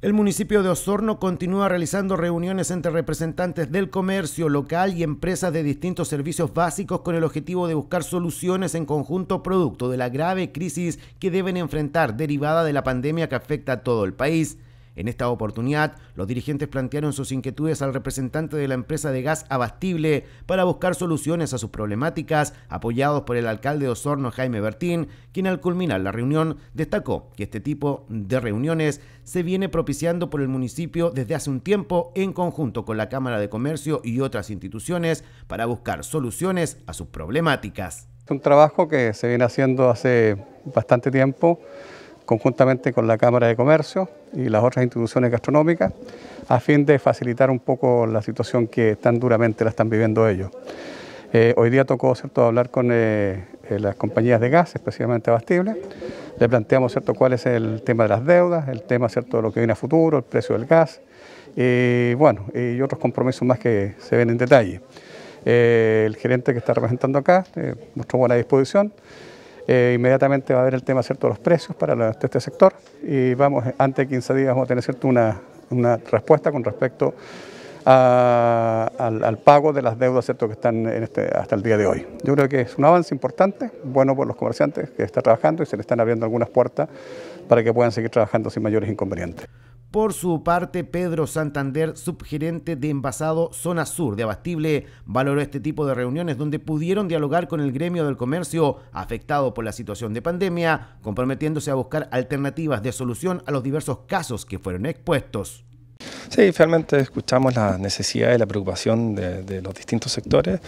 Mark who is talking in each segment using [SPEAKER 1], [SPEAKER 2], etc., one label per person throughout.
[SPEAKER 1] El municipio de Osorno continúa realizando reuniones entre representantes del comercio local y empresas de distintos servicios básicos con el objetivo de buscar soluciones en conjunto producto de la grave crisis que deben enfrentar derivada de la pandemia que afecta a todo el país. En esta oportunidad, los dirigentes plantearon sus inquietudes al representante de la empresa de gas Abastible para buscar soluciones a sus problemáticas, apoyados por el alcalde de Osorno Jaime Bertín, quien al culminar la reunión destacó que este tipo de reuniones se viene propiciando por el municipio desde hace un tiempo en conjunto con la Cámara de Comercio y otras instituciones para buscar soluciones a sus problemáticas.
[SPEAKER 2] Es un trabajo que se viene haciendo hace bastante tiempo conjuntamente con la Cámara de Comercio y las otras instituciones gastronómicas, a fin de facilitar un poco la situación que tan duramente la están viviendo ellos. Eh, hoy día tocó ¿cierto? hablar con eh, eh, las compañías de gas, especialmente Bastible Le planteamos ¿cierto? cuál es el tema de las deudas, el tema ¿cierto? de lo que viene a futuro, el precio del gas, y bueno, y otros compromisos más que se ven en detalle. el gerente que está representando acá mostró buena disposición. Eh, inmediatamente va a haber el tema cierto, de los precios para este sector y vamos, antes de 15 días vamos a tener cierto, una, respuesta con respecto al, pago de las deudas ¿cierto? que están este, hasta el día de hoy. Yo creo que es un avance importante, bueno por los comerciantes que están trabajando y se le están abriendo algunas puertas para que puedan seguir trabajando sin mayores inconvenientes.
[SPEAKER 1] Por su parte, Pedro Santander, subgerente de envasado Zona Sur de Abastible, valoró este tipo de reuniones donde pudieron dialogar con el gremio del comercio afectado por la situación de pandemia, comprometiéndose a buscar alternativas de solución a los diversos casos que fueron expuestos.
[SPEAKER 3] Sí, realmente escuchamos la necesidad y la preocupación de los distintos sectores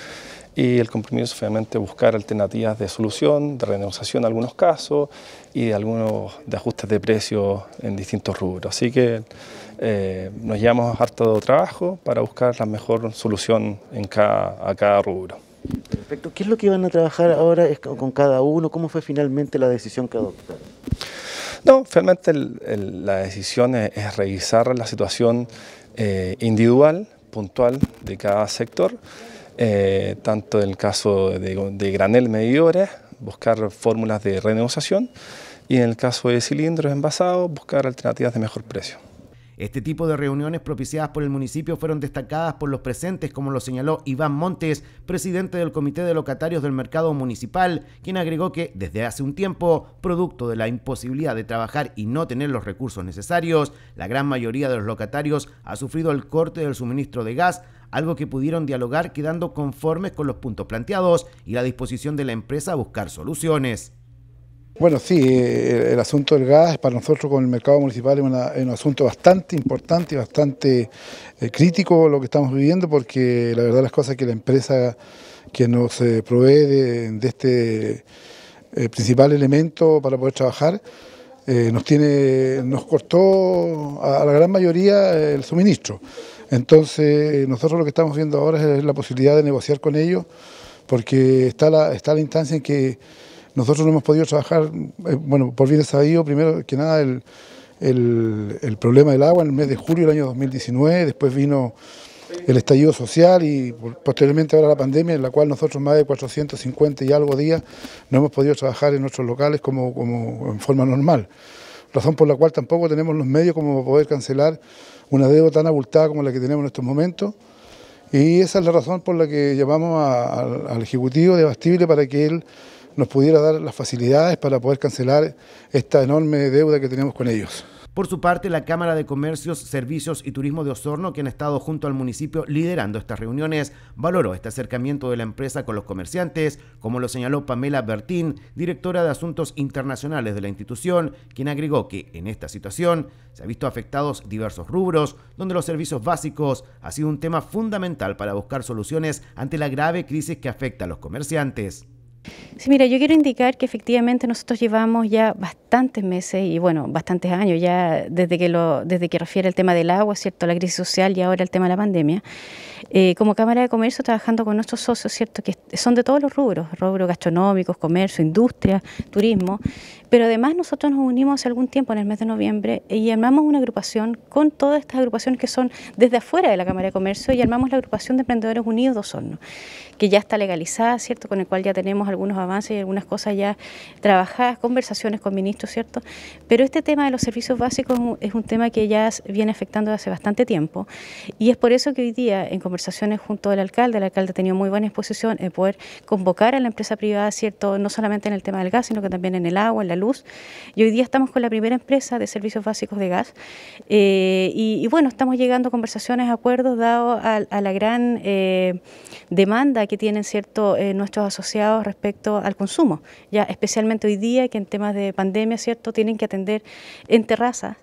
[SPEAKER 3] y el compromiso es buscar alternativas de solución, de renegociación en algunos casos y de algunos de ajustes de precios en distintos rubros. Así que eh, nos llevamos harto trabajo para buscar la mejor solución en cada, a cada rubro.
[SPEAKER 1] Perfecto. ¿Qué es lo que iban a trabajar ahora con cada uno? ¿Cómo fue finalmente la decisión que adoptaron?
[SPEAKER 3] No, finalmente la decisión es, revisar la situación eh, individual, puntual de cada sector eh, tanto en el caso de, de granel medidores, buscar fórmulas de renegociación y en el caso de cilindros envasados, buscar alternativas de mejor precio.
[SPEAKER 1] Este tipo de reuniones propiciadas por el municipio fueron destacadas por los presentes, como lo señaló Iván Montes, presidente del Comité de Locatarios del Mercado Municipal, quien agregó que desde hace un tiempo, producto de la imposibilidad de trabajar y no tener los recursos necesarios, la gran mayoría de los locatarios ha sufrido el corte del suministro de gas, algo que pudieron dialogar quedando conformes con los puntos planteados y la disposición de la empresa a buscar soluciones.
[SPEAKER 4] Bueno, sí, el, asunto del gas para nosotros con el mercado municipal es, un asunto bastante importante y bastante eh, crítico lo que estamos viviendo porque la verdad las cosas que la empresa que nos provee de, este eh, principal elemento para poder trabajar eh, nos, tiene, nos cortó a, la gran mayoría el suministro. Entonces nosotros lo que estamos viendo ahora es la posibilidad de negociar con ellos porque está la, está la instancia en que nosotros no hemos podido trabajar, eh, bueno, por bien sabido, primero que nada, el, problema del agua en el mes de julio del año 2019, después vino el estallido social y posteriormente ahora la pandemia, en la cual nosotros más de 450 y algo días no hemos podido trabajar en nuestros locales como, como en forma normal. Razón por la cual tampoco tenemos los medios como para poder cancelar una deuda tan abultada como la que tenemos en estos momentos. Y esa es la razón por la que llamamos al Ejecutivo de Bastible para que él nos pudiera dar las facilidades para poder cancelar esta enorme deuda que tenemos con ellos.
[SPEAKER 1] Por su parte, la Cámara de Comercios, Servicios y Turismo de Osorno, que ha estado junto al municipio liderando estas reuniones, valoró este acercamiento de la empresa con los comerciantes, como lo señaló Pamela Bertín, directora de Asuntos Internacionales de la institución, quien agregó que en esta situación se han visto afectados diversos rubros, donde los servicios básicos ha sido un tema fundamental para buscar soluciones ante la grave crisis que afecta a los comerciantes.
[SPEAKER 5] Sí, mira, yo quiero indicar que efectivamente nosotros llevamos ya bastantes meses y bueno, bastantes años ya desde que lo, desde que refiere el tema del agua, cierto, la crisis social y ahora el tema de la pandemia, eh, como Cámara de Comercio trabajando con nuestros socios, cierto, que son de todos los rubros, rubros gastronómicos, comercio, industria, turismo, pero además nosotros nos unimos hace algún tiempo, en el mes de noviembre, y armamos una agrupación con todas estas agrupaciones que son desde afuera de la Cámara de Comercio y armamos la agrupación de Emprendedores Unidos Dos Hornos, que ya está legalizada, ¿cierto? Con el cual ya tenemos algunos avances y algunas cosas ya trabajadas, conversaciones con ministros, ¿cierto? Pero este tema de los servicios básicos es un tema que ya viene afectando hace bastante tiempo y es por eso que hoy día en conversaciones junto al alcalde, el alcalde ha tenido muy buena exposición en poder convocar a la empresa privada, ¿cierto? No solamente en el tema del gas, sino que también en el agua, en la luz. Y hoy día estamos con la primera empresa de servicios básicos de gas. Eh, y, bueno, estamos llegando a conversaciones, acuerdos, dado a, la gran eh, demanda que tienen cierto, eh, nuestros asociados respecto al consumo. Ya especialmente hoy día, que en temas de pandemia, ¿cierto? Tienen que atender en terrazas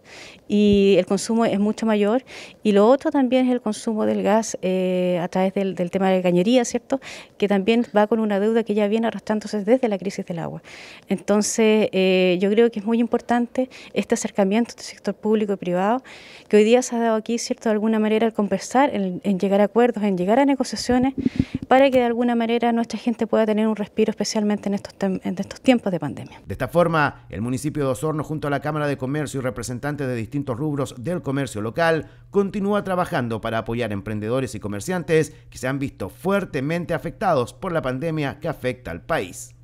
[SPEAKER 5] y el consumo es mucho mayor. Y lo otro también es el consumo del gas a través del, tema de cañería, ¿cierto? Que también va con una deuda que ya viene arrastrándose desde la crisis del agua. Entonces, eh, yo creo que es muy importante este acercamiento entre sector público y privado, que hoy día se ha dado aquí, ¿cierto?, de alguna manera al conversar, en, llegar a acuerdos, en llegar a negociaciones, para que de alguna manera nuestra gente pueda tener un respiro, especialmente en estos, en estos tiempos de pandemia.
[SPEAKER 1] De esta forma, el municipio de Osorno, junto a la Cámara de Comercio y representantes de distintos rubros del comercio local, continúa trabajando para apoyar emprendedores y comerciantes que se han visto fuertemente afectados por la pandemia que afecta al país.